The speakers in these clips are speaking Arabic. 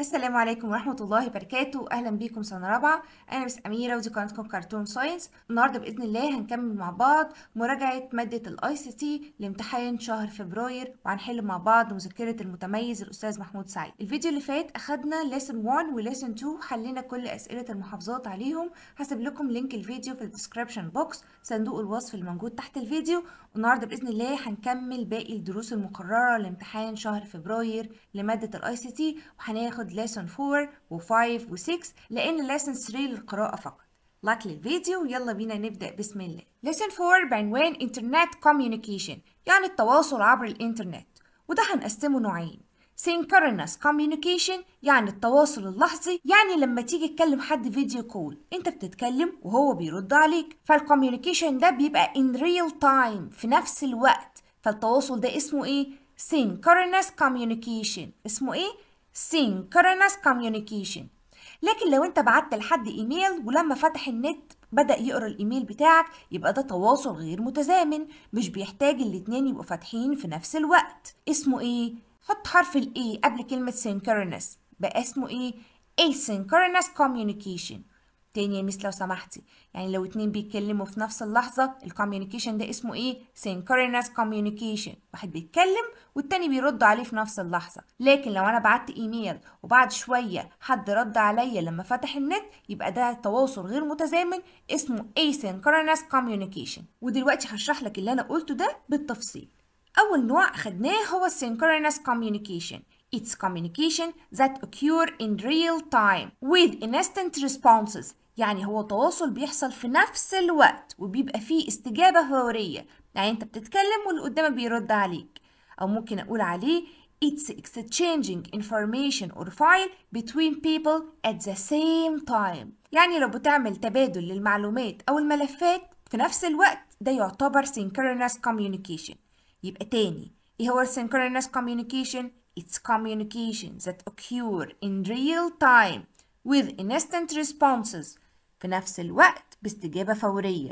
السلام عليكم ورحمة الله وبركاته أهلا بيكم سنة رابعة أنا بس أميرة ودي قناتكم كرتون ساينس النهاردة بإذن الله هنكمل مع بعض مراجعة مادة الأي سي تي لامتحان شهر فبراير وهنحل مع بعض مذكرة المتميز الأستاذ محمود سعيد الفيديو اللي فات أخدنا ليسن 1 وليسن 2 حلينا كل أسئلة المحافظات عليهم هسيب لكم لينك الفيديو في الديسكريبشن بوكس صندوق الوصف الموجود تحت الفيديو النهاردة بإذن الله هنكمل باقي الدروس المقررة لامتحان شهر فبراير لمادة الأي سي تي وهناخد ناخد lesson 4 و5 و6 لأن lesson 3 للقراءة فقط لايك للفيديو يلا بينا نبدأ بسم الله lesson 4 بعنوان internet communication يعني التواصل عبر الإنترنت وده هنقسمه نوعين synchronous communication يعني التواصل اللحظي يعني لما تيجي تكلم حد فيديو كول انت بتتكلم وهو بيرد عليك فالcommunication ده بيبقى in real time في نفس الوقت فالتواصل ده اسمه ايه synchronous communication اسمه ايه synchronous communication لكن لو انت بعت لحد ايميل ولما فتح النت بدأ يقرا الايميل بتاعك يبقى ده تواصل غير متزامن مش بيحتاج الاتنين يبقوا فاتحين في نفس الوقت اسمه ايه حط حرف الاي قبل كلمه synchronous بقى اسمه ايه asynchronous communication تاني يا ميس لو سمحتي يعني لو اتنين بيتكلموا في نفس اللحظة الكوميونيكيشن ده اسمه ايه synchronous communication واحد بيتكلم والتاني بيرد عليه في نفس اللحظة لكن لو انا بعت ايميل وبعد شوية حد رد عليا لما فتح النت يبقى ده تواصل غير متزامن اسمه asynchronous communication ودلوقتي هشرح لك اللي انا قلته ده بالتفصيل اول نوع خدناه هو synchronous communication It's communication that occur in real time with instant responses يعني هو تواصل بيحصل في نفس الوقت وبيبقى فيه استجابة فورية يعني انت بتتكلم واللي قدامك بيرد عليك او ممكن اقول عليه It's exchanging information or file between people at the same time يعني لو بتعمل تبادل للمعلومات أو الملفات في نفس الوقت ده يعتبر synchronous communication يبقى تاني إيه هو synchronous communication؟ It's communication that occur in real time with instant responses في نفس الوقت باستجابة فورية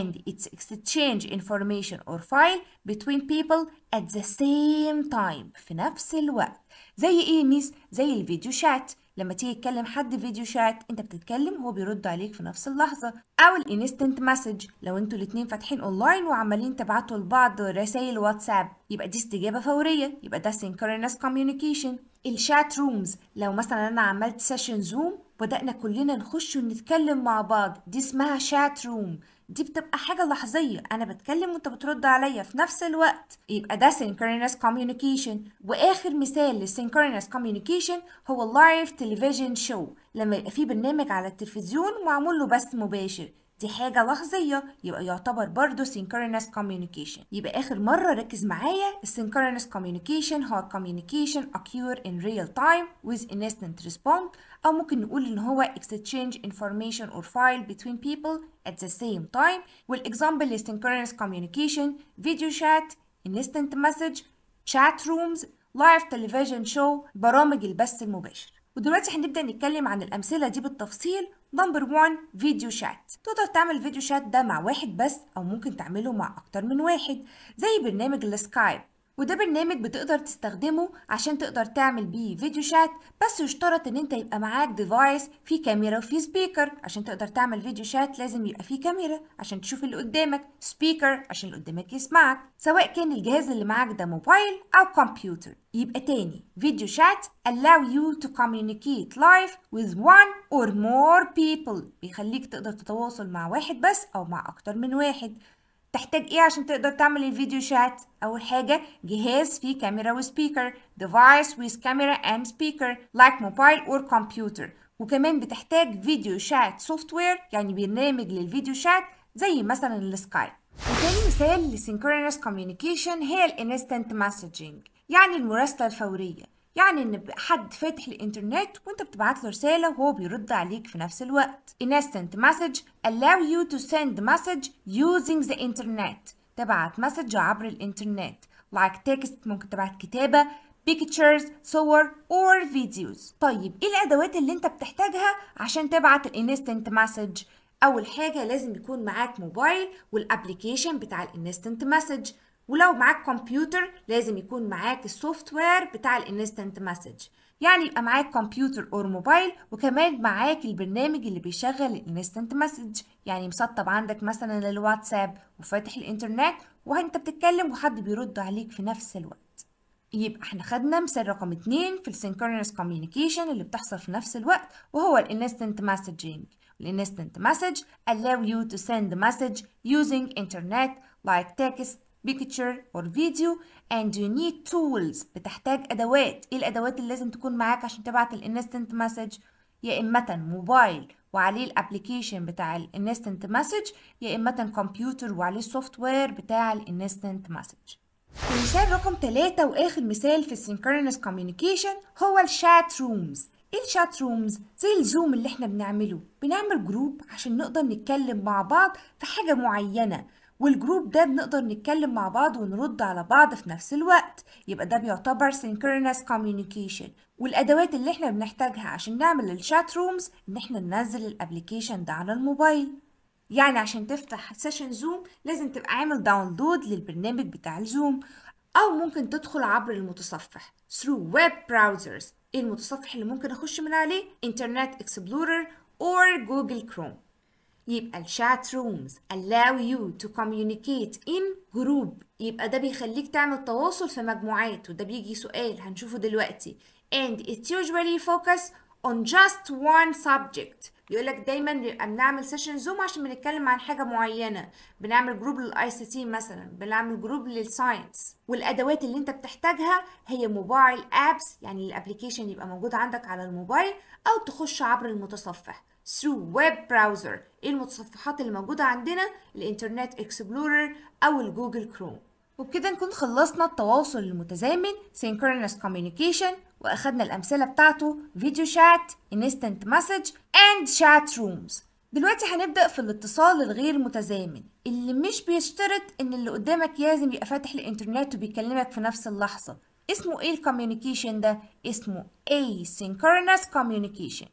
and it's exchange information or file between people at the same time في نفس الوقت زي ايه ميس زي الفيديو شات لما تيجي تكلم حد فيديو شات انت بتتكلم هو بيرد عليك في نفس اللحظه او الانستنت مسج لو انتوا الاتنين فاتحين اونلاين وعمالين تبعتوا لبعض رسائل واتساب يبقى دي استجابه فوريه يبقى ده synchronous communication الشات رومز لو مثلا انا عملت سيشن زوم بدأنا كلنا نخش ونتكلم مع بعض دي اسمها شات روم دي بتبقى حاجة لحظية أنا بتكلم وأنت بترد عليا في نفس الوقت يبقى ده synchronous communication وآخر مثال للsynchronous communication هو live television show لما يبقى في برنامج على التلفزيون ومعمول له بث مباشر دي حاجة لحظية يبقى يعتبر برضه synchronous communication يبقى آخر مرة ركز معايا synchronous communication هو communication occur in real time with an instant response أو ممكن نقول إن هو exchange information or file between people at the same time والإكزامبل synchronous communication video chat instant message chat rooms live television show برامج البث المباشر ودلوقتي هنبدا نتكلم عن الامثله دي بالتفصيل نمبر 1 فيديو شات تقدر تعمل فيديو شات ده مع واحد بس او ممكن تعمله مع اكتر من واحد زي برنامج السكايب وده برنامج بتقدر تستخدمه عشان تقدر تعمل بيه فيديو شات بس يشترط ان انت يبقى معاك ديفايس فيه كاميرا وفيه سبيكر عشان تقدر تعمل فيديو شات لازم يبقى فيه كاميرا عشان تشوف اللي قدامك سبيكر عشان اللي قدامك يسمعك سواء كان الجهاز اللي معاك ده موبايل او كمبيوتر يبقى تاني فيديو شات allow you to communicate live with one or more people بيخليك تقدر تتواصل مع واحد بس او مع اكتر من واحد تحتاج ايه عشان تقدر تعمل الفيديو شات اول حاجه جهاز فيه كاميرا وسبيكر device with camera and speaker like mobile or computer وكمان بتحتاج فيديو شات سوفت وير يعني برنامج للفيديو شات زي مثلا السكايب وتاني مثال لسينكرونس كوميونيكيشن هي الانستنت مسجنج يعني المراسله الفوريه يعني ان حد فاتح الانترنت وانت بتبعت له رساله وهو بيرد عليك في نفس الوقت instant message allow you to send message using the internet تبعت مسج عبر الانترنت like text ممكن تبعت كتابه pictures صور or videos طيب ايه الادوات اللي انت بتحتاجها عشان تبعت الانستنت message اول حاجه لازم يكون معاك موبايل والابلكيشن بتاع الانستنت مسج ولو معاك كمبيوتر لازم يكون معاك السوفت وير بتاع الانستنت مسج يعني يبقى معاك كمبيوتر اور موبايل وكمان معاك البرنامج اللي بيشغل الانستنت مسج يعني مسطب عندك مثلا الواتساب وفاتح الانترنت وانت بتتكلم وحد بيرد عليك في نفس الوقت يبقى احنا خدنا مثال رقم اتنين في السينكرونس كوميونيكيشن اللي بتحصل في نفس الوقت وهو الانستنت مسجينج الانستنت مسج allow you to send message using internet like text picture or video and you need tools بتحتاج أدوات إيه الأدوات اللي لازم تكون معاك عشان تبعت الانستنت مسج يا إما موبايل وعليه الابلكيشن بتاع الانستنت مسج يا إما كمبيوتر وعليه السوفت وير بتاع الانستنت مسج المثال رقم ثلاثة وآخر مثال في السينكرونس كوميونيكيشن هو الشات رومز ايه الشات رومز زي الزوم اللي احنا بنعمله بنعمل جروب عشان نقدر نتكلم مع بعض في حاجة معينة والجروب ده بنقدر نتكلم مع بعض ونرد على بعض في نفس الوقت يبقى ده بيعتبر synchronous communication والادوات اللي احنا بنحتاجها عشان نعمل الشات رومز ان احنا ننزل الابليكيشن ده على الموبايل يعني عشان تفتح سيشن زوم لازم تبقى عامل داونلود للبرنامج بتاع الزوم او ممكن تدخل عبر المتصفح through web browsers إيه المتصفح اللي ممكن اخش من عليه internet explorer or google chrome يبقى الشات رومز allow you to communicate in group يبقى ده بيخليك تعمل تواصل في مجموعات وده بيجي سؤال هنشوفه دلوقتي and it usually focus on just one subject يقولك دايما بيبقى بنعمل سيشن زوم عشان بنتكلم عن حاجه معينه بنعمل جروب للاي سي تي مثلا بنعمل جروب للساينس والادوات اللي انت بتحتاجها هي موبايل ابس يعني الابلكيشن يبقى موجود عندك على الموبايل او تخش عبر المتصفح through web browser ايه المتصفحات اللي موجودة عندنا الانترنت اكسبلورر او الجوجل كروم وبكده نكون خلصنا التواصل المتزامن synchronous communication واخدنا الامثلة بتاعته فيديو شات instant message and chat rooms دلوقتي هنبدأ في الاتصال الغير متزامن اللي مش بيشترط ان اللي قدامك لازم يبقى فاتح الانترنت وبيكلمك في نفس اللحظة اسمه ايه الكوميونيكيشن ده اسمه asynchronous communication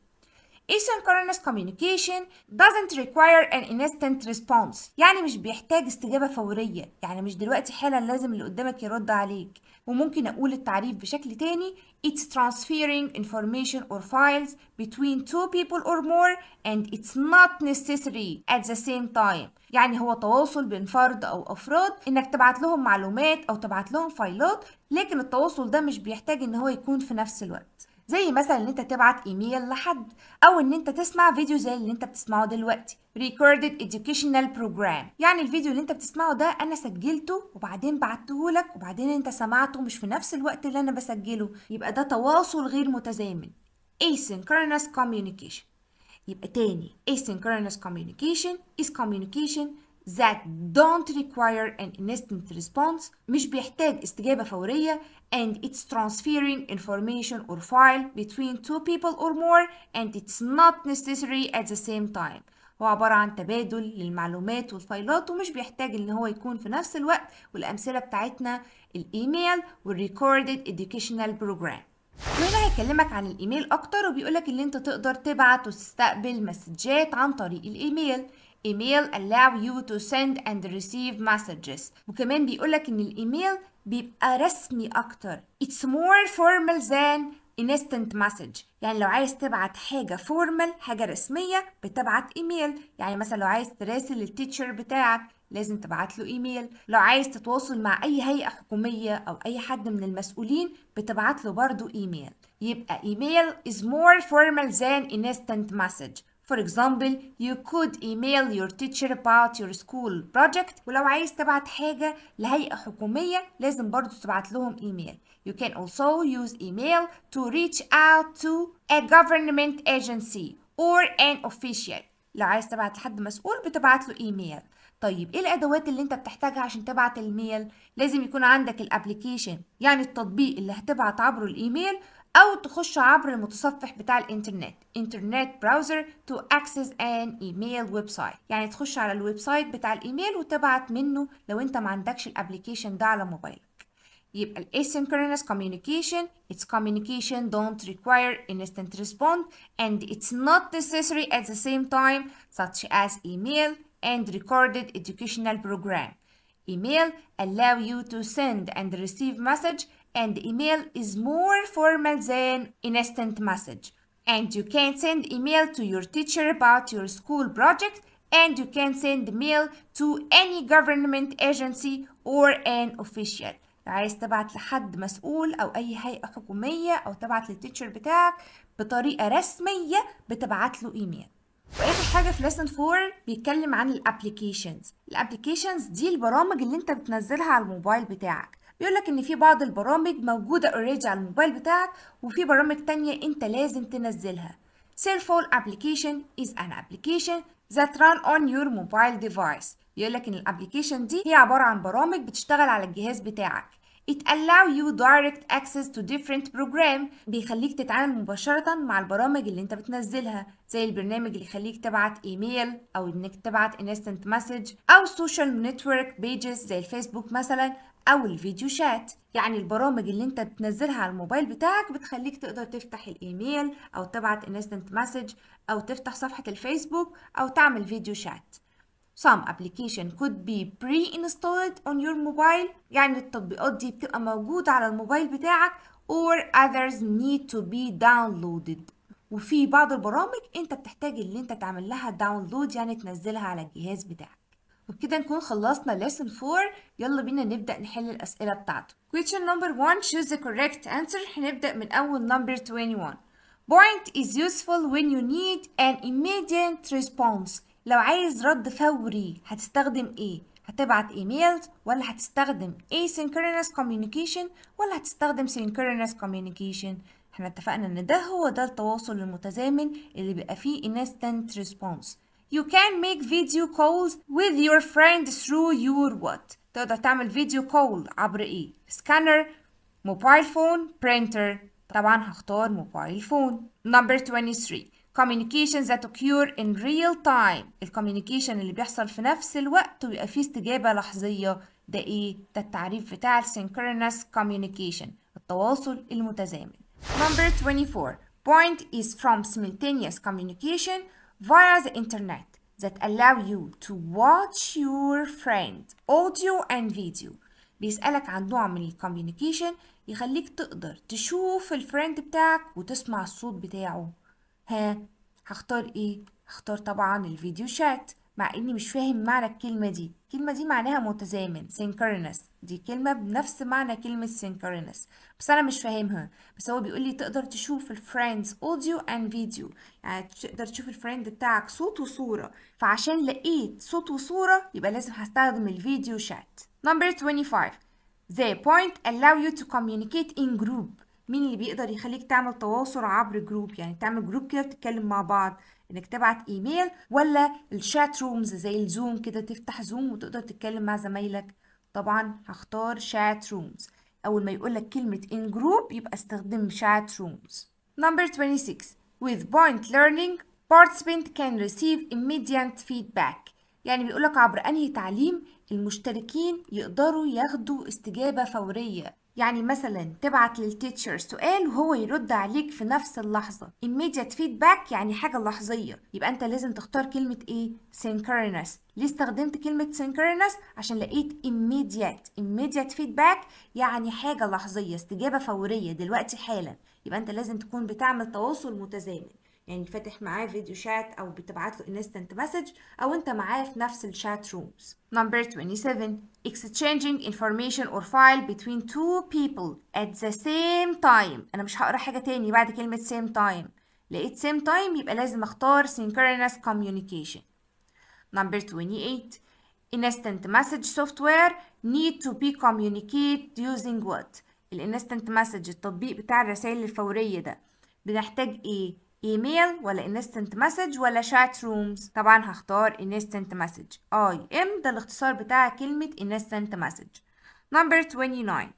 asynchronous communication doesn't require an instant response يعني مش بيحتاج استجابة فورية يعني مش دلوقتي حالا لازم اللي قدامك يرد عليك وممكن أقول التعريف بشكل تاني It's transferring information or files between two people or more and it's not necessary at the same time يعني هو تواصل بين فرد أو أفراد إنك تبعت لهم معلومات أو تبعت لهم فايلات لكن التواصل ده مش بيحتاج إن هو يكون في نفس الوقت زي مثلا ان انت تبعت ايميل لحد او ان انت تسمع فيديو زي اللي انت بتسمعه دلوقتي recorded educational program يعني الفيديو اللي انت بتسمعه ده انا سجلته وبعدين بعته لك وبعدين انت سمعته مش في نفس الوقت اللي انا بسجله يبقى ده تواصل غير متزامن asynchronous communication يبقى تاني asynchronous communication is communication that don't require an instant response مش بيحتاج استجابة فورية and it's transferring information or file between two people or more and it's not necessary at the same time هو عبارة عن تبادل للمعلومات والفايلات ومش بيحتاج ان هو يكون في نفس الوقت والامثلة بتاعتنا الايميل والrecorded educational program هنا هيكلمك عن الايميل اكتر وبيقولك ان انت تقدر تبعت وتستقبل مسجات عن طريق الايميل email allow you to send and receive messages وكمان بيقولك ان الايميل بيبقى رسمي اكتر it's more formal than instant message يعني لو عايز تبعت حاجة فورمال حاجة رسمية بتبعت ايميل يعني مثلا لو عايز تراسل التيتشر بتاعك لازم تبعت له ايميل لو عايز تتواصل مع اي هيئة حكومية او اي حد من المسؤولين بتبعت له برضو ايميل يبقى ايميل is more formal than instant message For example, you could email your teacher about your school project ولو عايز تبعت حاجة لهيئة حكومية لازم برضو تبعت لهم ايميل. You can also use email to reach out to a government agency or an official. لو عايز تبعت لحد مسؤول بتبعت له ايميل. طيب ايه الادوات اللي انت بتحتاجها عشان تبعت الميل لازم يكون عندك الابليكيشن يعني التطبيق اللي هتبعت عبره الايميل أو تخش عبر المتصفح بتاع الإنترنت Internet Browser to access an email website يعني تخش على الويب سايت بتاع الإيميل وتبعت منه لو أنت ما عندكش الأبليكيشن ده على موبايلك يبقى الـ asynchronous communication its communication don't require instant response and it's not necessary at the same time such as email and recorded educational program email allow you to send and receive message and email is more formal than instant message. And you can send email to your teacher about your school project and you can send mail to any government agency or an official. لو عايز تبعت لحد مسؤول أو أي هيئة حكومية أو تبعت للتيتشر بتاعك بطريقة رسمية بتبعت له إيميل. واخر حاجه في lesson 4 بيتكلم عن الابليكيشنز. الابليكيشنز دي البرامج اللي انت بتنزلها على الموبايل بتاعك بيقول لك ان في بعض البرامج موجوده اوريدي على الموبايل بتاعك وفي برامج تانية انت لازم تنزلها cell phone از ان an ذات ران اون يور موبايل ديفايس device بيقول لك ان الابلكيشن دي هي عباره عن برامج بتشتغل على الجهاز بتاعك It allow you direct access to different program بيخليك تتعامل مباشرة مع البرامج اللي انت بتنزلها زي البرنامج اللي يخليك تبعت ايميل او انك تبعت instant message او social network pages زي الفيسبوك مثلا او الفيديو شات يعني البرامج اللي انت بتنزلها على الموبايل بتاعك بتخليك تقدر تفتح الايميل او تبعت انستنت مسج او تفتح صفحة الفيسبوك او تعمل فيديو شات Some application could be pre-installed on your mobile يعني التطبيقات دي بتبقى موجودة على الموبايل بتاعك or others need to be downloaded وفي بعض البرامج انت بتحتاج اللي انت تعمل لها داونلود يعني تنزلها على الجهاز بتاعك وبكده نكون خلصنا lesson 4 يلا بينا نبدأ نحل الأسئلة بتاعته question number 1 choose the correct answer هنبدأ من أول number 21 point is useful when you need an immediate response لو عايز رد فوري هتستخدم ايه هتبعت ايميلز ولا هتستخدم asynchronous communication ولا هتستخدم synchronous communication احنا اتفقنا ان ده هو ده التواصل المتزامن اللي بيبقى فيه instant response You can make video calls with your friend through your what تقدر تعمل فيديو كول عبر ايه سكانر موبايل فون printer طبعا هختار موبايل فون number 23 communications that occur in real time الكوميونيكيشن اللي بيحصل في نفس الوقت ويبقى فيه استجابة لحظية ده ايه ده التعريف بتاع synchronous communication التواصل المتزامن number 24 point is from simultaneous communication via the internet that allow you to watch your friend audio and video بيسألك عن نوع من الكوميونيكيشن يخليك تقدر تشوف الفريند بتاعك وتسمع الصوت بتاعه ها هختار ايه؟ هختار طبعا الفيديو شات مع اني مش فاهم معنى الكلمة دي الكلمة دي معناها متزامن synchronous دي كلمة بنفس معنى كلمة synchronous بس أنا مش فاهمها بس هو بيقول لي تقدر تشوف الفريندز أوديو أند فيديو يعني تقدر تشوف الفريند بتاعك صوت وصورة فعشان لقيت صوت وصورة يبقى لازم هستخدم الفيديو شات نمبر 25 The point allow you to communicate in group مين اللي بيقدر يخليك تعمل تواصل عبر جروب يعني تعمل جروب كده بتتكلم مع بعض انك تبعت ايميل ولا الشات رومز زي الزوم كده تفتح زوم وتقدر تتكلم مع زمايلك طبعا هختار شات رومز اول ما يقول لك كلمة in group يبقى استخدم chat rooms نمبر 26 with point learning participant can receive immediate feedback يعني لك عبر أنهي تعليم المشتركين يقدروا ياخدوا استجابة فورية يعني مثلا تبعت للتيتشر سؤال وهو يرد عليك في نفس اللحظة immediate feedback يعني حاجة لحظية يبقى انت لازم تختار كلمة ايه synchronous ليه استخدمت كلمة synchronous عشان لقيت immediate immediate feedback يعني حاجة لحظية استجابة فورية دلوقتي حالا يبقى انت لازم تكون بتعمل تواصل متزامن يعني فاتح معاه فيديو شات او بتبعت له انستنت مسج او انت معاه في نفس الشات رومز نمبر 27 exchanging information or file between two people at the same time انا مش هقرا حاجه تاني بعد كلمه same time لقيت same time يبقى لازم اختار synchronous communication number 28 instant message software need to be communicated using what الانستنت مسج التطبيق بتاع الرسائل الفوريه ده بنحتاج ايه ايميل ولا انستنت مسج ولا شات رومز طبعا هختار انستنت مسج اي ام ده الاختصار بتاع كلمة انستنت مسج number 29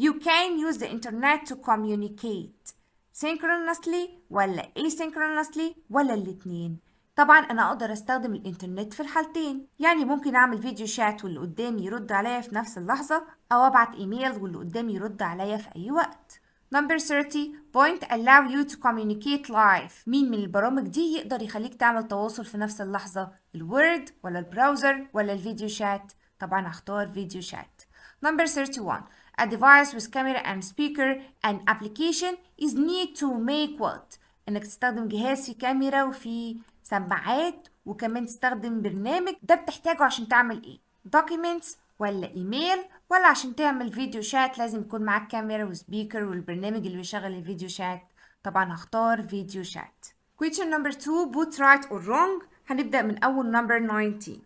you can use the internet to communicate synchronously ولا asynchronously ولا الاتنين طبعا انا اقدر استخدم الانترنت في الحالتين يعني ممكن اعمل فيديو شات واللي قدامي يرد عليا في نفس اللحظة او ابعت ايميل واللي قدامي يرد عليا في اي وقت Number 30 point allow you to communicate live مين من البرامج دي يقدر يخليك تعمل تواصل في نفس اللحظة الوورد ولا البراوزر ولا الفيديو شات طبعا هختار فيديو شات Number 31 a device with camera and speaker and application is need to make what انك تستخدم جهاز في كاميرا وفي سماعات وكمان تستخدم برنامج ده بتحتاجه عشان تعمل ايه documents ولا ايميل ولا عشان تعمل فيديو شات لازم يكون معاك كاميرا وسبيكر والبرنامج اللي بيشغل الفيديو شات طبعا هختار فيديو شات question number 2 boot right or wrong هنبدأ من أول number 19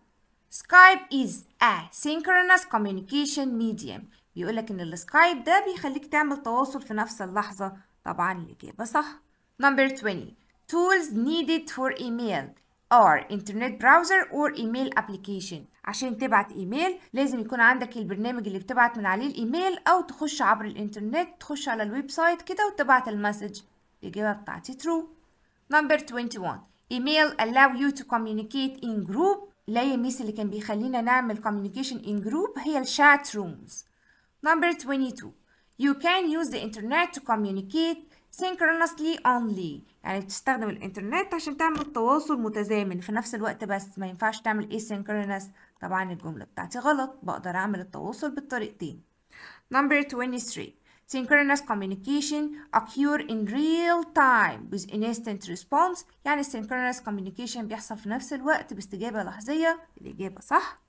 Skype is a synchronous communication medium بيقولك إن السكايب ده بيخليك تعمل تواصل في نفس اللحظة طبعا الإجابة صح number 20 tools needed for email are internet browser or email application عشان تبعت ايميل لازم يكون عندك البرنامج اللي بتبعت من عليه الايميل او تخش عبر الانترنت تخش على الويب سايت كده وتبعت المسج الاجابه بتاعتي ترو نمبر 21 ايميل allow you to communicate in group لا يميس اللي كان بيخلينا نعمل communication in group هي الشات rooms نمبر 22 you can use the internet to communicate synchronously only يعني بتستخدم الانترنت عشان تعمل تواصل متزامن في نفس الوقت بس ما ينفعش تعمل asynchronous طبعا الجملة بتاعتي غلط بقدر أعمل التواصل بالطريقتين number 23 synchronous communication occur in real time with instant response يعني synchronous communication بيحصل في نفس الوقت باستجابة لحظية الإجابة صح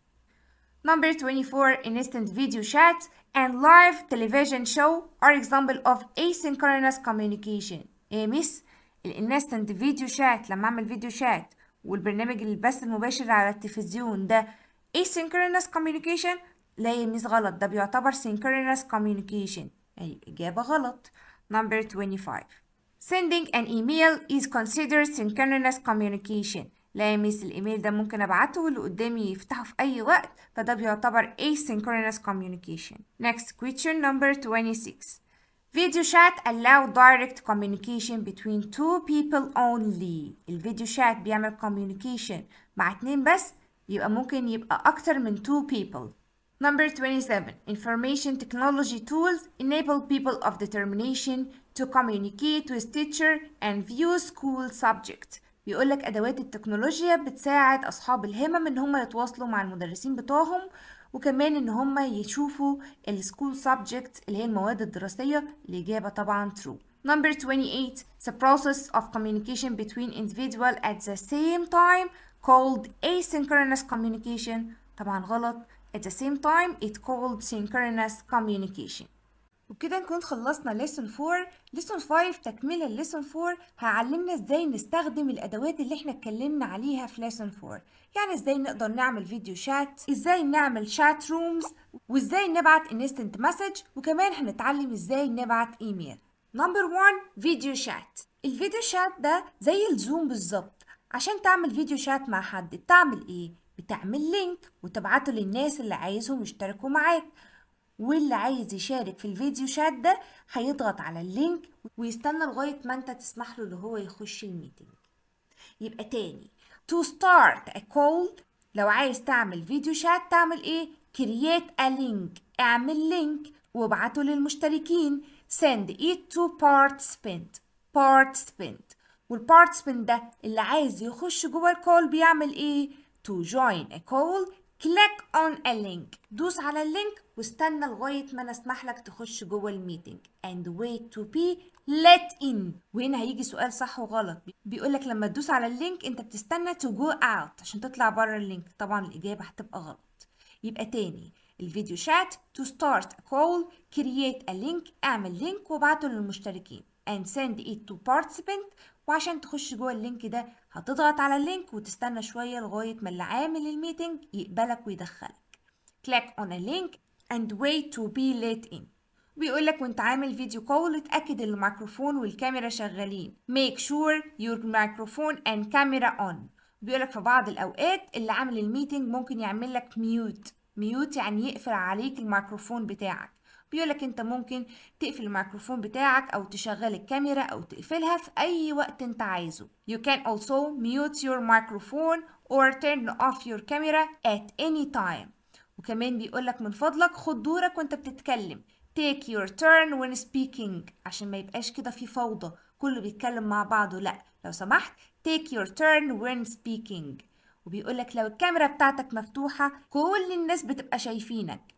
Number 24, instant video chat and live television show are example of asynchronous communication. ايه مس؟ الانستنت فيديو شات لما اعمل فيديو شات والبرنامج البث المباشر على التلفزيون ده asynchronous communication لا يا ميس غلط ده بيعتبر synchronous communication يعني إجابة غلط number 25 sending an email is considered synchronous communication لا يا ميس الإيميل ده ممكن أبعته واللي قدامي يفتحه في أي وقت فده بيعتبر asynchronous communication next question number 26 Video chat allow direct communication between two people only. الفيديو شات بيعمل communication مع اتنين بس يبقى ممكن يبقى أكتر من two people Number 27 Information technology tools enable people of determination to communicate with teacher and view school subject بيقول لك أدوات التكنولوجيا بتساعد أصحاب الهمم إن هم يتواصلوا مع المدرسين بتوعهم وكمان إن هم يشوفوا السكول subject اللي هي المواد الدراسية الإجابة طبعا true Number 28 The process of communication between individual at the same time called asynchronous communication طبعا غلط at the same time it called synchronous communication وبكده نكون خلصنا lesson 4 lesson 5 تكملة lesson 4 هعلمنا ازاي نستخدم الادوات اللي احنا اتكلمنا عليها في lesson 4 يعني ازاي نقدر نعمل فيديو شات ازاي نعمل شات رومز وازاي نبعت instant message وكمان هنتعلم ازاي نبعت ايميل نمبر 1 فيديو شات الفيديو شات ده زي الزوم بالظبط عشان تعمل فيديو شات مع حد بتعمل ايه بتعمل لينك وتبعته للناس اللي عايزهم يشتركوا معاك واللي عايز يشارك في الفيديو شات ده هيضغط على اللينك ويستنى لغاية ما انت تسمح له اللي هو يخش الميتنج يبقى تاني to start a call لو عايز تعمل فيديو شات تعمل ايه create a link اعمل لينك وابعته للمشتركين send it to participant participant من ده اللي عايز يخش جوه الكول بيعمل ايه To join a call click on a link دوس على اللينك واستنى لغايه ما انا اسمح لك تخش جوه الميتنج and wait to be let in وهنا هيجي سؤال صح وغلط بيقولك لما تدوس على اللينك انت بتستنى to go out عشان تطلع بره اللينك طبعا الاجابه هتبقى غلط يبقى تاني الفيديو شات to start a call create a link اعمل لينك وابعته للمشتركين and send it to participant وعشان تخش جوه اللينك ده هتضغط على اللينك وتستنى شوية لغاية ما اللي عامل الميتنج يقبلك ويدخلك click on a link and wait to be let in بيقول لك وانت عامل فيديو كول اتأكد ان الميكروفون والكاميرا شغالين make sure your microphone and camera on بيقول لك في بعض الأوقات اللي عامل الميتنج ممكن يعمل لك ميوت ميوت يعني يقفل عليك الميكروفون بتاعك بيقول لك انت ممكن تقفل الميكروفون بتاعك او تشغل الكاميرا او تقفلها في اي وقت انت عايزه you can also mute your microphone or turn off your camera at any time وكمان بيقول لك من فضلك خد دورك وانت بتتكلم take your turn when speaking عشان ما يبقاش كده في فوضى كله بيتكلم مع بعضه لا لو سمحت take your turn when speaking وبيقولك لو الكاميرا بتاعتك مفتوحة كل الناس بتبقى شايفينك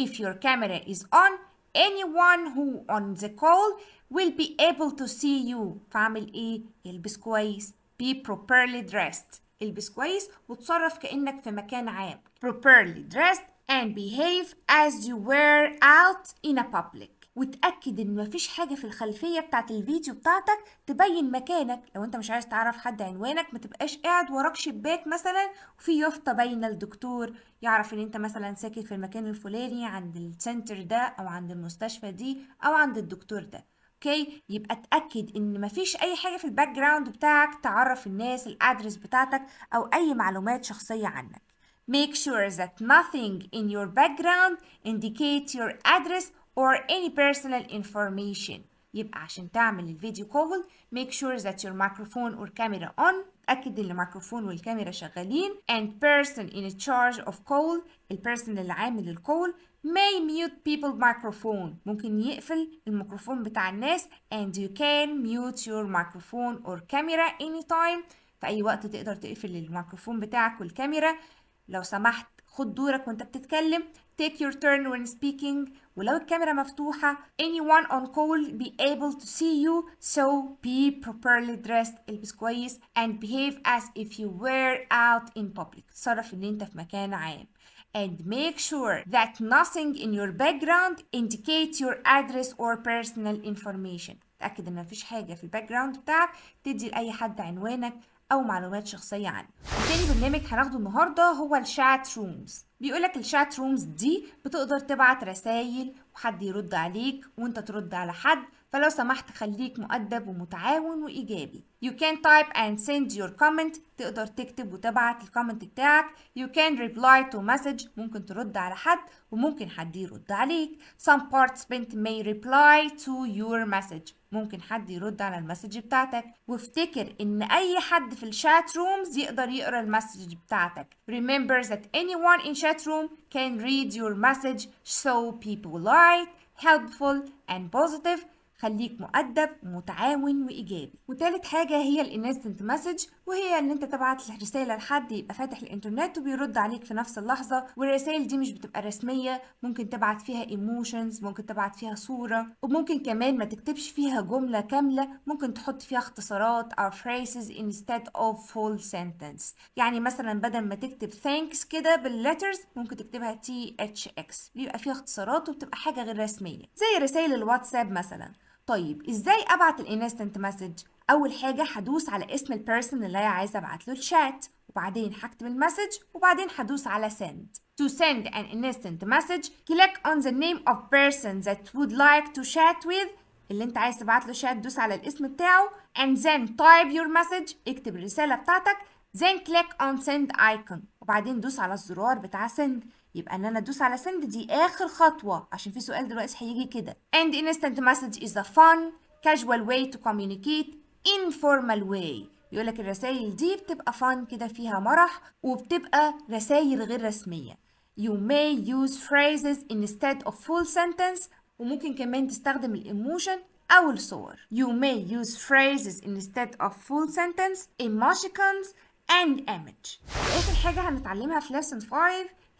If your camera is on, anyone who on the call will be able to see you Family, ايه؟ البس كويس be properly dressed البس كويس وتصرف كأنك في مكان عام properly dressed and behave as you were out in a public وتأكد إن مفيش حاجة في الخلفية بتاعت الفيديو بتاعتك تبين مكانك لو أنت مش عايز تعرف حد عنوانك ما تبقاش قاعد وراك شباك مثلا وفي يافطة باينة الدكتور يعرف إن أنت مثلا ساكن في المكان الفلاني عند السنتر ده أو عند المستشفى دي أو عند الدكتور ده اوكي يبقى اتاكد ان مفيش اي حاجه في الباك جراوند بتاعك تعرف الناس الادرس بتاعتك او اي معلومات شخصيه عنك make sure that nothing in your background indicate your address or any personal information يبقى عشان تعمل الفيديو كول make sure that your microphone or camera on تأكد ان الميكروفون والكاميرا شغالين and person in charge of call البيرسون اللي عامل الكول may mute people microphone ممكن يقفل الميكروفون بتاع الناس and you can mute your microphone or camera anytime في أي وقت تقدر تقفل الميكروفون بتاعك والكاميرا لو سمحت خد دورك وانت بتتكلم take your turn when speaking ولو الكاميرا مفتوحة anyone on call be able to see you so be properly dressed البس كويس and behave as if you were out in public of ان انت في مكان عام and make sure that nothing in your background indicates your address or personal information تأكد ان مفيش حاجة في الباك جراوند بتاعك تدي لأي حد عنوانك او معلومات شخصيه عنه تاني برنامج هناخده النهارده هو الشات رومز بيقولك الشات رومز دي بتقدر تبعت رسايل وحد يرد عليك وانت ترد على حد فلو سمحت خليك مؤدب ومتعاون وإيجابي You can type and send your comment تقدر تكتب وتبعت الكومنت بتاعك You can reply to message ممكن ترد على حد وممكن حد يرد عليك Some participant may reply to your message ممكن حد يرد على المسج بتاعتك وافتكر ان اي حد في الشات رومز يقدر يقرا المسج بتاعتك remember that anyone in chat room can read your message so people light helpful and positive خليك مؤدب متعاون وايجابي وتالت حاجه هي الانستنت مسج وهي ان انت تبعت رساله لحد يبقى فاتح الانترنت وبيرد عليك في نفس اللحظه والرسائل دي مش بتبقى رسميه ممكن تبعت فيها ايموشنز ممكن تبعت فيها صوره وممكن كمان ما تكتبش فيها جمله كامله ممكن تحط فيها اختصارات او phrases instead of full sentence يعني مثلا بدل ما تكتب thanks كده بالليترز ممكن تكتبها THX بيبقى فيها اختصارات وبتبقى حاجه غير رسميه زي رسائل الواتساب مثلا طيب ازاي ابعت الانستنت مسج اول حاجه هدوس على اسم البيرسون اللي انا عايزه ابعت له الشات وبعدين هكتب المسج وبعدين هدوس على send to send an instant message click on the name of person that would like to chat with اللي انت عايز تبعت له شات دوس على الاسم بتاعه and then type your message اكتب الرساله بتاعتك then click on send icon وبعدين دوس على الزرار بتاع send يبقى ان انا ادوس على سند دي اخر خطوه عشان في سؤال دلوقتي هيجي كده and instant message is a fun casual way to communicate informal way يقول لك الرسائل دي بتبقى فان كده فيها مرح وبتبقى رسائل غير رسميه you may use phrases instead of full sentence وممكن كمان تستخدم الايموشن أو الصور. You may use phrases instead of full sentence, emoticons, and image. آخر حاجة هنتعلمها في lesson 5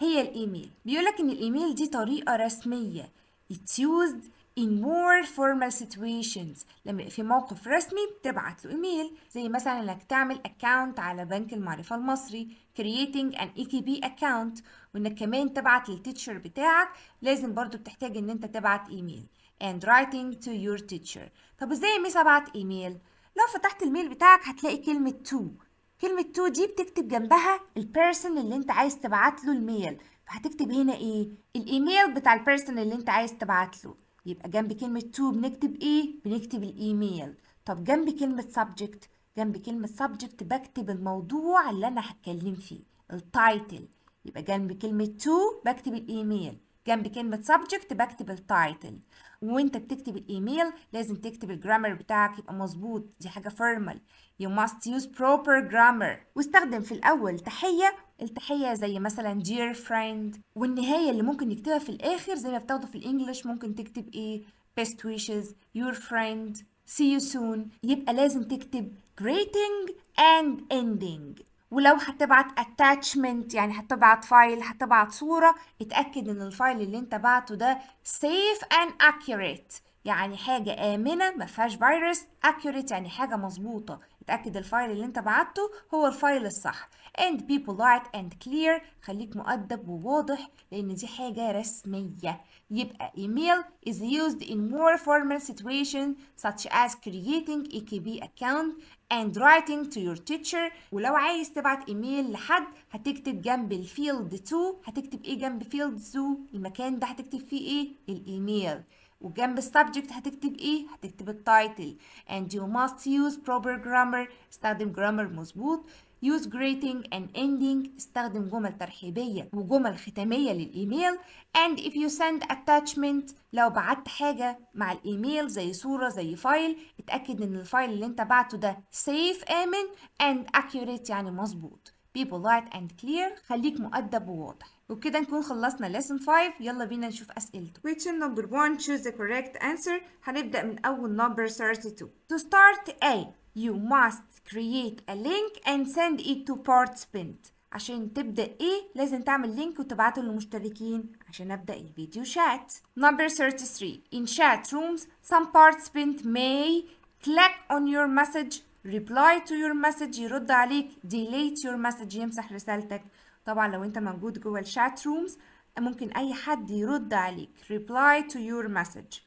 هي الإيميل بيقولك إن الإيميل دي طريقة رسمية It's used in more formal situations لما في موقف رسمي بتبعت له إيميل زي مثلا إنك تعمل أكاونت على بنك المعرفة المصري creating an EKB account وإنك كمان تبعت للتيتشر بتاعك لازم برضو بتحتاج إن أنت تبعت إيميل and writing to your teacher طب إزاي ميسا أبعت إيميل؟ لو فتحت الميل بتاعك هتلاقي كلمة to كلمة تو دي بتكتب جنبها البيرسون اللي انت عايز تبعت له الميل فهتكتب هنا ايه الايميل بتاع البيرسون اللي انت عايز تبعت له يبقى جنب كلمة تو بنكتب ايه بنكتب الايميل طب جنب كلمة subject جنب كلمة subject بكتب الموضوع اللي انا هتكلم فيه التايتل يبقى جنب كلمة تو بكتب الايميل جنب كلمة subject بكتب التايتل وانت بتكتب الايميل لازم تكتب الجرامر بتاعك يبقى مظبوط دي حاجة فورمال you must use proper grammar واستخدم في الاول تحية التحية زي مثلا dear friend والنهاية اللي ممكن نكتبها في الاخر زي ما بتاخده في الانجليش ممكن تكتب ايه best wishes your friend see you soon يبقى لازم تكتب greeting and ending ولو هتبعت اتاتشمنت يعني هتبعت فايل هتبعت صورة اتأكد ان الفايل اللي انت بعته ده safe and accurate يعني حاجة آمنة ما فيهاش فيروس accurate يعني حاجة مظبوطة اتأكد الفايل اللي انت بعته هو الفايل الصح and be polite and clear خليك مؤدب وواضح لأن دي حاجة رسمية يبقى email is used in more formal situations such as creating a KB account and writing to your teacher ولو عايز تبعت ايميل لحد هتكتب جنب الفيلد 2 هتكتب ايه جنب فيلد 2 المكان ده هتكتب فيه ايه الايميل وجنب السبجكت هتكتب ايه هتكتب التايتل and you must use proper grammar استخدم جرامر مظبوط use greeting and ending استخدم جمل ترحيبية وجمل ختامية للإيميل and if you send attachment لو بعت حاجة مع الإيميل زي صورة زي فايل اتأكد إن الفايل اللي أنت بعته ده safe آمن and accurate يعني مظبوط be polite and clear خليك مؤدب وواضح وبكده نكون خلصنا lesson 5 يلا بينا نشوف اسئلته question number 1 choose the correct answer هنبدأ من اول number 32 to start A you must create a link and send it to participant عشان تبدأ ايه لازم تعمل لينك وتبعته للمشتركين عشان أبدأ الفيديو شات number 33 in chat rooms some participant may click on your message reply to your message يرد عليك delete your message يمسح رسالتك طبعا لو انت موجود جوه الشات رومز ممكن اي حد يرد عليك reply to your message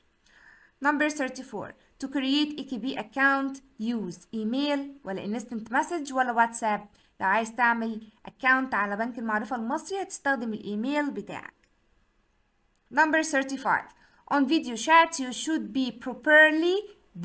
number 34 to create EKB account use email ولا instant message ولا واتساب لو عايز تعمل account على بنك المعرفة المصري هتستخدم الايميل بتاعك number 35 on video chat you should be properly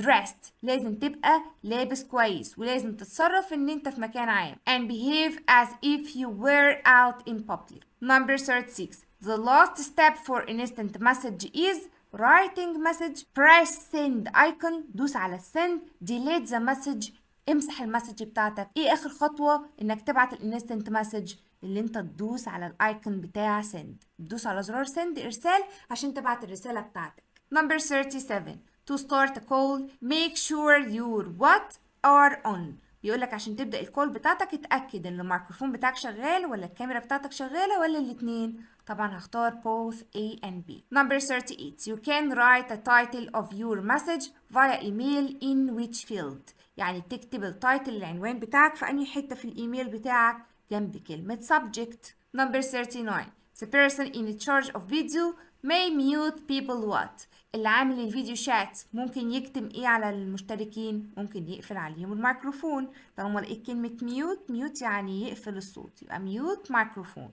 dressed لازم تبقى لابس كويس ولازم تتصرف ان انت في مكان عام and behave as if you were out in public number 36 the last step for instant message is writing message press send icon دوس على send delete the message امسح المسج بتاعتك ايه اخر خطوه انك تبعت الانستنت مسج اللي انت تدوس على الايكون بتاع send تدوس على زرار send ارسال عشان تبعت الرساله بتاعتك number 37 to start a call make sure your what are on بيقول لك عشان تبدا الكول بتاعتك اتاكد ان الميكروفون بتاعك شغال ولا الكاميرا بتاعتك شغاله ولا الاثنين طبعا هختار both A and B number 38 you can write the title of your message via email in which field يعني تكتب التايتل العنوان بتاعك في أي حتة في الإيميل بتاعك جنب كلمة subject number 39 the person in charge of video may mute people what اللي عامل الفيديو شات ممكن يكتم ايه على المشتركين ممكن يقفل عليهم الميكروفون طالما لقيت كلمة ميوت ميوت يعني يقفل الصوت يبقى ميوت مايكروفون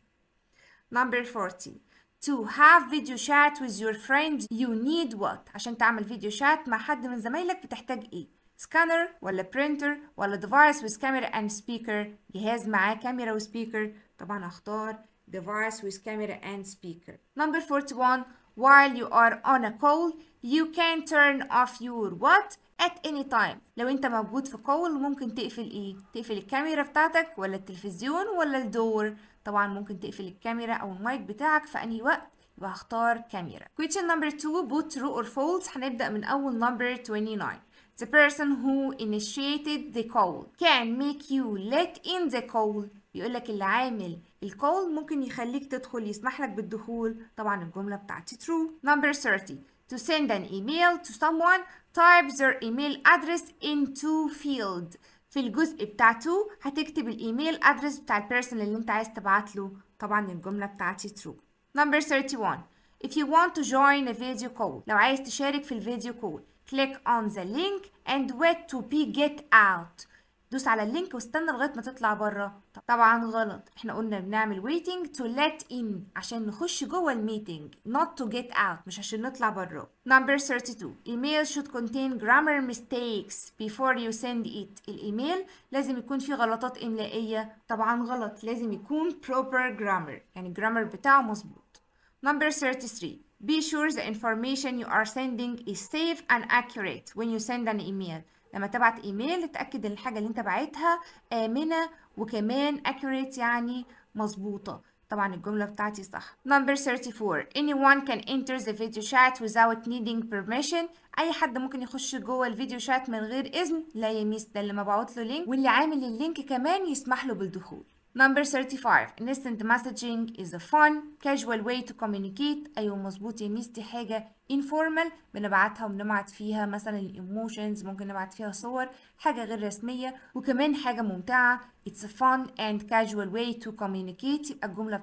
number 40 to have video chat with your friend you need what عشان تعمل فيديو شات مع حد من زمايلك بتحتاج ايه سكانر ولا برينتر ولا device with camera and speaker جهاز معاه كاميرا وسبيكر طبعا اختار device with camera and speaker number 41 while you are on a call you can turn off your what at any time لو انت موجود في call ممكن تقفل ايه تقفل الكاميرا بتاعتك ولا التلفزيون ولا الدور طبعا ممكن تقفل الكاميرا او المايك بتاعك في انهي وقت يبقى هختار كاميرا question number 2 both true or false هنبدأ من اول number 29 The person who initiated the call can make you let in the call بيقولك اللي عامل الكول ممكن يخليك تدخل يسمح لك بالدخول طبعا الجملة بتاعتي true number 30 to send an email to someone type their email address into field في الجزء بتاع هتكتب الايميل ادرس بتاع البيرسون اللي انت عايز تبعت له طبعا الجملة بتاعتي true number 31 if you want to join a video call لو عايز تشارك في الفيديو call click on the link and wait to be get out دوس على اللينك واستنى لغايه ما تطلع بره طبعا غلط احنا قلنا بنعمل waiting to let in عشان نخش جوه الميتنج not to get out مش عشان نطلع بره number 32 email should contain grammar mistakes before you send it الايميل لازم يكون فيه غلطات املائيه طبعا غلط لازم يكون proper grammar يعني الجرامر بتاعه مظبوط number 33 Be sure the information you are sending is safe and accurate when you send an email. لما تبعت ايميل تاكد ان الحاجه اللي انت باعتها امنه وكمان accurate يعني مظبوطه طبعا الجملة بتاعتي صح number 34 anyone can enter the video chat without needing permission اي حد ممكن يخش جوه الفيديو شات من غير اذن لا يميس ده اللي مبعوت له لينك واللي عامل اللينك كمان يسمح له بالدخول Number 35. Instant messaging is a fun, casual way to communicate. ايوه مظبوط يا ميستي حاجة informal بنبعتها وبنبعت فيها مثلا emotions ممكن نبعت فيها صور حاجة غير رسمية وكمان حاجة ممتعة. It's a fun and casual way to communicate. يبقى الجملة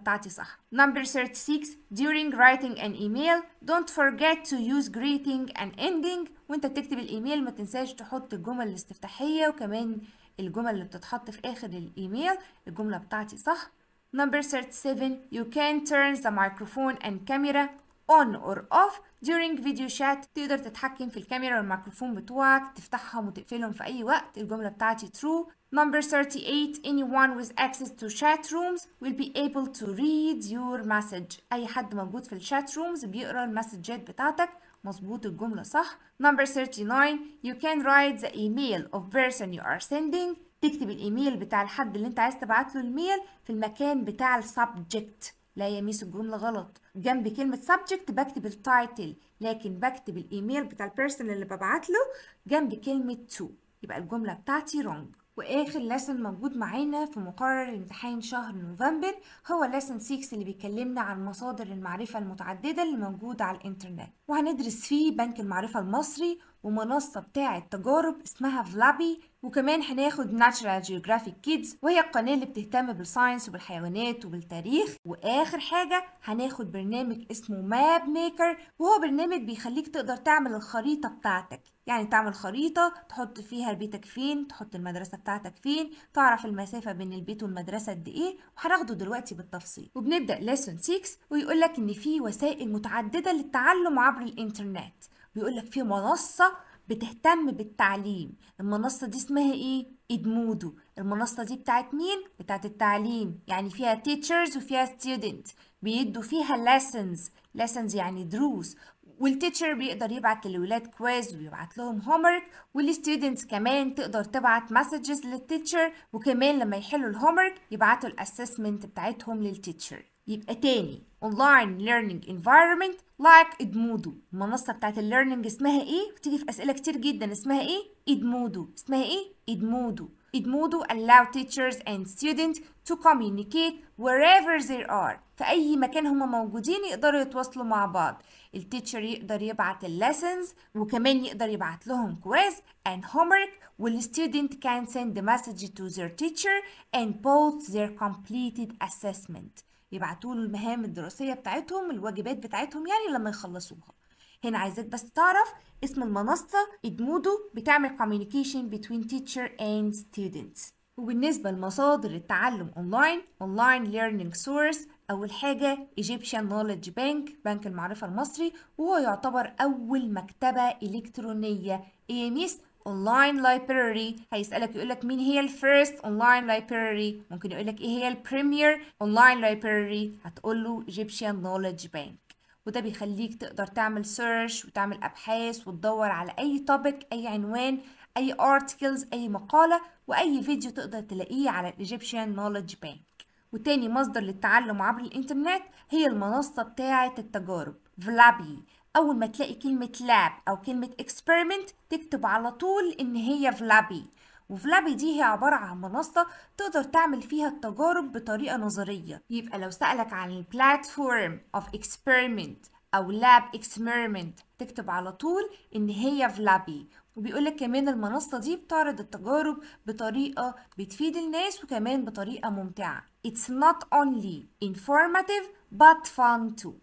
Number 36. During writing an email, don't forget to use greeting and ending. وانت بتكتب الايميل ما تنساش تحط الجمل الاستفتاحية وكمان الجمل اللي بتتحط في آخر الإيميل الجملة بتاعتي صح Number 37 You can turn the microphone and camera on or off during video chat تقدر تتحكم في الكاميرا والميكروفون بتوعك تفتحهم وتقفلهم في أي وقت الجملة بتاعتي true Number 38 Anyone with access to chat rooms will be able to read your message أي حد موجود في الشات رومز بيقرأ المسجات بتاعتك مظبوط الجملة صح number 39 you can write the email of person you are sending تكتب الايميل بتاع الحد اللي انت عايز تبعت له الميل في المكان بتاع السبجكت لا يا ميس الجملة غلط جنب كلمة subject بكتب التايتل لكن بكتب الايميل بتاع البيرسون اللي ببعت له جنب كلمة to يبقى الجملة بتاعتي wrong واخر لسن موجود معانا في مقرر امتحان شهر نوفمبر هو لسن 6 اللي بيكلمنا عن مصادر المعرفه المتعدده اللي موجوده على الانترنت وهندرس فيه بنك المعرفه المصري ومنصه بتاعه تجارب اسمها فلابي وكمان هناخد ناتشرال جيوغرافيك كيدز وهي القناه اللي بتهتم بالساينس وبالحيوانات وبالتاريخ واخر حاجه هناخد برنامج اسمه ماب ميكر وهو برنامج بيخليك تقدر تعمل الخريطه بتاعتك يعني تعمل خريطة تحط فيها بيتك فين تحط المدرسة بتاعتك فين تعرف المسافة بين البيت والمدرسة قد ايه وهناخده دلوقتي بالتفصيل وبنبدأ lesson 6 ويقول لك ان في وسائل متعددة للتعلم عبر الانترنت بيقول لك في منصة بتهتم بالتعليم المنصة دي اسمها ايه؟ ادمودو المنصة دي بتاعت مين؟ بتاعت التعليم يعني فيها teachers وفيها student بيدوا فيها lessons lessons يعني دروس والتيتشر بيقدر يبعت للولاد كويز ويبعت لهم هومورك والستودنتس كمان تقدر تبعت مسجز للتيتشر وكمان لما يحلوا الهومورك يبعتوا الاسسمنت بتاعتهم للتيتشر يبقى تاني اونلاين ليرنينج انفايرمنت لايك ادمودو المنصه بتاعت الليرنينج اسمها ايه بتيجي في اسئله كتير جدا اسمها ايه ادمودو اسمها ايه ادمودو modo allow teachers and students to communicate wherever they are في أي مكان هما موجودين يقدروا يتواصلوا مع بعض التيتشر يقدر يبعت lessons وكمان يقدر يبعت لهم quiz and homework والستودنت can send the message to their teacher and post their completed assessment يبعتوا له المهام الدراسية بتاعتهم الواجبات بتاعتهم يعني لما يخلصوها هنا عايزاك بس تعرف اسم المنصة ادمودو بتعمل communication between teacher and students وبالنسبة لمصادر التعلم أونلاين أونلاين ليرنينج سورس أول حاجة Egyptian Knowledge Bank بنك المعرفة المصري وهو يعتبر أول مكتبة إلكترونية EMS اونلاين لايبراري هيسالك يقول لك مين هي الفيرست اونلاين لايبراري ممكن يقول لك ايه هي البريمير اونلاين لايبراري هتقول له ايجيبشن نوليدج Bank وده بيخليك تقدر تعمل سيرش وتعمل ابحاث وتدور على اي توبيك اي عنوان اي ارتكلز اي مقاله واي فيديو تقدر تلاقيه على الايجيبشن نوليدج بانك وتاني مصدر للتعلم عبر الانترنت هي المنصه بتاعه التجارب فلابي اول ما تلاقي كلمه لاب او كلمه اكسبيرمنت تكتب على طول ان هي فلابي وفلابي دي هي عبارة عن منصة تقدر تعمل فيها التجارب بطريقة نظرية يبقى لو سألك عن البلاتفورم of experiment أو lab experiment تكتب على طول إن هي فلابي وبيقولك كمان المنصة دي بتعرض التجارب بطريقة بتفيد الناس وكمان بطريقة ممتعة It's not only informative but fun too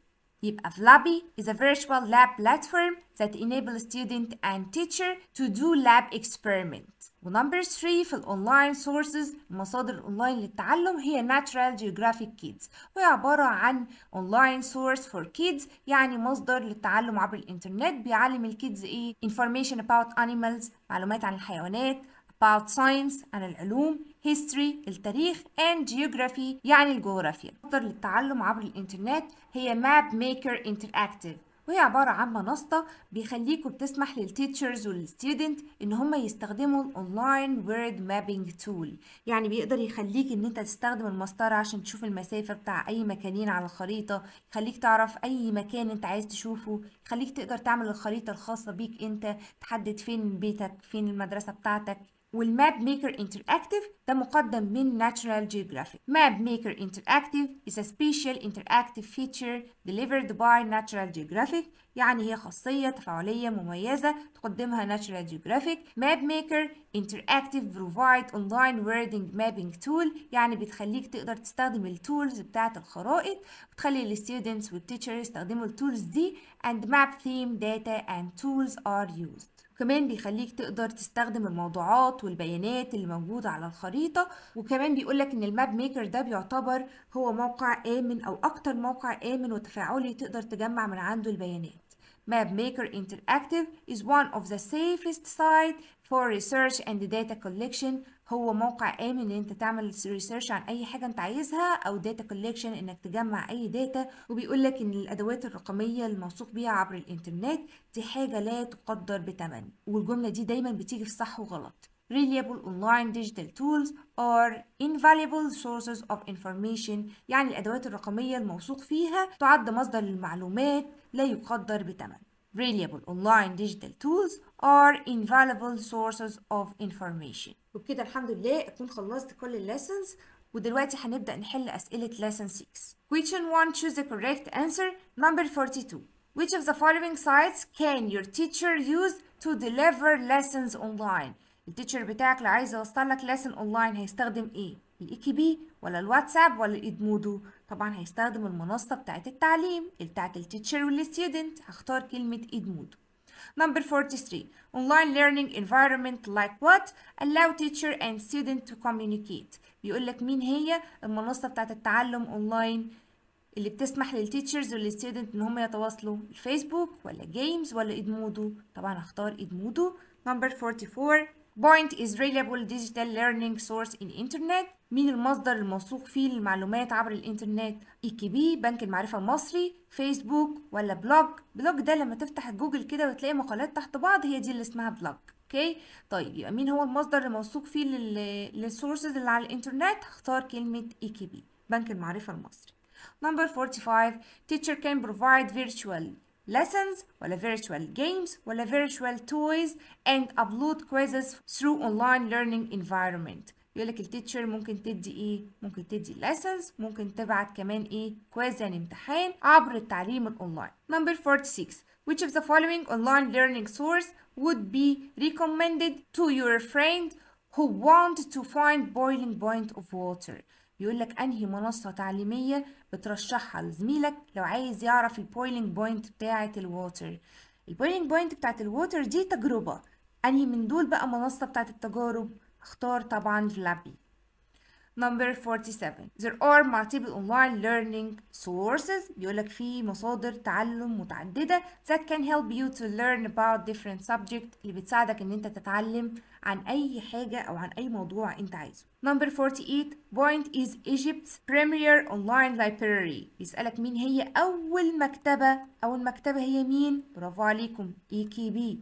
يبقى Vlabi is a virtual lab platform that enables student and teacher to do lab experiment ونمبر 3 في الاونلاين سورسز المصادر الاونلاين للتعلم هي Natural Geographic Kids وهي عبارة عن اونلاين سورس فور كيدز يعني مصدر للتعلم عبر الانترنت بيعلم الكيدز ايه information about animals معلومات عن الحيوانات about science عن العلوم history التاريخ and geography يعني الجغرافيا مصدر للتعلم عبر الانترنت هي Map Maker Interactive وهي عبارة عن منصة بيخليكم بتسمح للتيتشرز والستودنت ان هم يستخدموا الاونلاين وورد مابينج تول يعني بيقدر يخليك ان انت تستخدم المسطرة عشان تشوف المسافة بتاع اي مكانين على الخريطة يخليك تعرف اي مكان انت عايز تشوفه يخليك تقدر تعمل الخريطة الخاصة بيك انت تحدد فين بيتك فين المدرسة بتاعتك والماب ميكر انتراكتيف ده مقدم من ناتشورال جيوغرافيك ماب ميكر انتراكتيف is a special interactive feature delivered by ناتشورال جيوغرافيك يعني هي خاصية تفاعلية مميزة تقدمها ناتشورال جيوغرافيك ماب ميكر انتراكتيف provide online wording mapping tool يعني بتخليك تقدر تستخدم التولز بتاعة الخرائط وتخلي الستودنتس والتيتشر يستخدموا التولز دي and map theme data and tools are used كمان بيخليك تقدر تستخدم الموضوعات والبيانات اللي موجودة على الخريطة وكمان بيقولك ان الماب ميكر ده بيعتبر هو موقع آمن او اكتر موقع آمن وتفاعلي تقدر تجمع من عنده البيانات MapMaker Interactive is one of the safest sites for research and data collection هو موقع آمن إن أنت تعمل ريسيرش عن أي حاجة أنت عايزها أو داتا كوليكشن إنك تجمع أي داتا وبيقول لك إن الأدوات الرقمية الموثوق بيها عبر الإنترنت دي حاجة لا تقدر بتمن والجملة دي دايما بتيجي في صح وغلط reliable online digital tools are invaluable sources of information يعني الأدوات الرقمية الموثوق فيها تعد مصدر للمعلومات لا يقدر بثمن reliable online digital tools are invaluable sources of information وبكده الحمد لله اكون خلصت كل الليسنز ودلوقتي هنبدأ نحل أسئلة lesson 6 question 1 choose the correct answer number 42 which of the following sites can your teacher use to deliver lessons online التيتشر بتاعك اللي عايز يوصل لك lesson online هيستخدم ايه الاي بي ولا الواتساب ولا الايدمودو طبعا هيستخدم المنصة بتاعة التعليم بتاعة التيتشر والستودنت هختار كلمة إدمود نمبر 43 اونلاين ليرنينج انفايرمنت لايك وات الاو تيتشر اند ستودنت تو كوميونيكيت بيقول لك مين هي المنصة بتاعة التعلم أونلاين اللي بتسمح للتيتشرز والستودنت ان هم يتواصلوا الفيسبوك ولا جيمز ولا ادمودو طبعا هختار ادمودو نمبر 44 بوينت is reliable digital learning source in internet مين المصدر الموثوق فيه للمعلومات عبر الانترنت اي كي بي بنك المعرفة المصري فيسبوك ولا بلوج بلوج ده لما تفتح جوجل كده وتلاقي مقالات تحت بعض هي دي اللي اسمها بلوج اوكي طيب يبقى مين هو المصدر الموثوق فيه للسورسز اللي على الانترنت اختار كلمة اي كي بي، بنك المعرفة المصري number 45 teacher can provide virtual lessons ولا virtual games ولا virtual toys and upload quizzes through online learning environment يقول لك التيتشر ممكن تدي ايه ممكن تدي lessons ممكن تبعت كمان ايه كويز يعني امتحان عبر التعليم الاونلاين number 46 which of the following online learning source would be recommended to your friend who want to find boiling point of water يقول لك انهي منصه تعليميه بترشحها لزميلك لو عايز يعرف البويلنج بوينت بتاعه الووتر البويلنج بوينت بتاعه الووتر دي تجربه انهي من دول بقى منصه بتاعه التجارب اختار طبعا فلابي Number 47 There are multiple online learning sources بيقولك في مصادر تعلم متعددة that can help you to learn about different subject اللي بتساعدك ان انت تتعلم عن اي حاجة او عن اي موضوع انت عايزه Number 48 Point is Egypt's premier online library بيسألك مين هي اول مكتبة اول مكتبة هي مين برافو عليكم EKB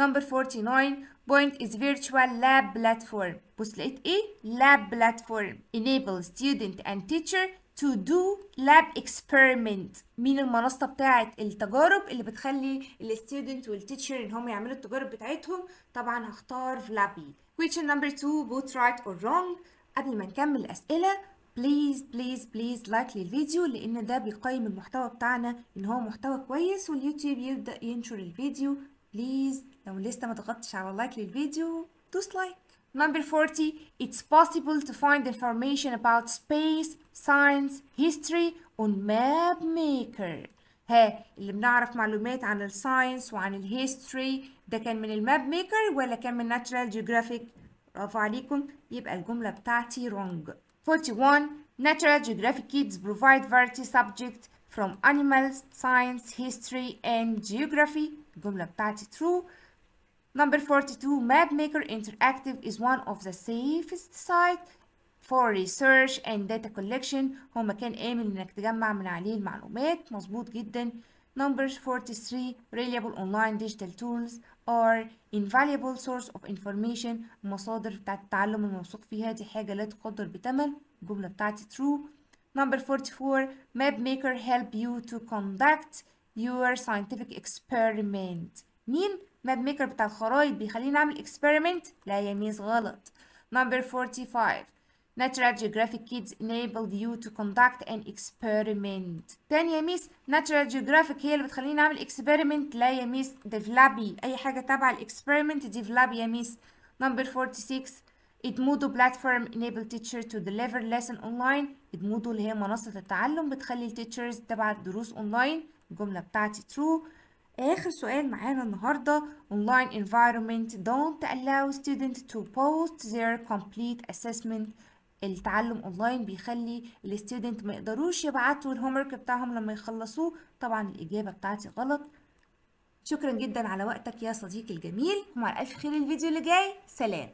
Number 49 Point is virtual lab platform بص لقيت ايه lab platform enable student and teacher to do lab experiment مين المنصة بتاعة التجارب اللي بتخلي الستودنت والتيتشر ان هم يعملوا التجارب بتاعتهم طبعا هختار لابي question number two both right or wrong قبل ما نكمل الأسئلة بليز بليز بليز لايك للفيديو لان ده بيقيم المحتوى بتاعنا ان هو محتوى كويس واليوتيوب يبدأ ينشر الفيديو بليز لو لسه ما ضغطتش على لايك للفيديو دوس لايك Number 40 It's possible to find information about space, science, history on map maker ها اللي بنعرف معلومات عن الساينس وعن الهيستوري ده كان من الماب ميكر ولا كان من ناتشرال جيوغرافيك برافو عليكم يبقى الجمله بتاعتي رونج 41 ناتشرال جيوغرافيك كيدز بروفايد فيرتي سبجكت فروم انيمالز ساينس هيستوري اند جيوغرافي الجمله بتاعتي ترو Number 42, MapMaker Interactive is one of the safest sites for research and data collection هو مكان آمن إنك تجمع من عليه المعلومات مظبوط جدا Number 43, reliable online digital tools are invaluable source of information مصادر بتاعة التعلم الموثوق فيها دي حاجة لا تقدر بثمن الجملة بتاعتي true Number 44, MapMaker help you to conduct your scientific experiment مين؟ ماب ميكر بتاع الخرايط بيخلينا نعمل اكسبيرمنت لا يا ميس غلط نمبر 45 ناتشرال جيوغرافيك كيدز انيبلد يو تو كونداكت ان اكسبيرمنت تاني يا ميس ناتشرال جيوغرافيك هي اللي بتخلينا نعمل اكسبيرمنت لا يا ميس ديفلابي اي حاجه تبع الاكسبيرمنت ديفلابي يا ميس نمبر 46 ادمودو بلاتفورم انيبل تيتشر تو ديليفر ليسن اونلاين ادمودو اللي هي منصه التعلم بتخلي التيتشرز تبعت دروس اونلاين الجمله بتاعتي true. آخر سؤال معانا النهاردة Online environment don't allow students to post their complete assessment التعلم اونلاين بيخلي الستودنت ما يقدروش يبعتوا الهومورك بتاعهم لما يخلصوه طبعا الاجابه بتاعتي غلط شكرا جدا على وقتك يا صديقي الجميل ومع الف خير الفيديو اللي جاي سلام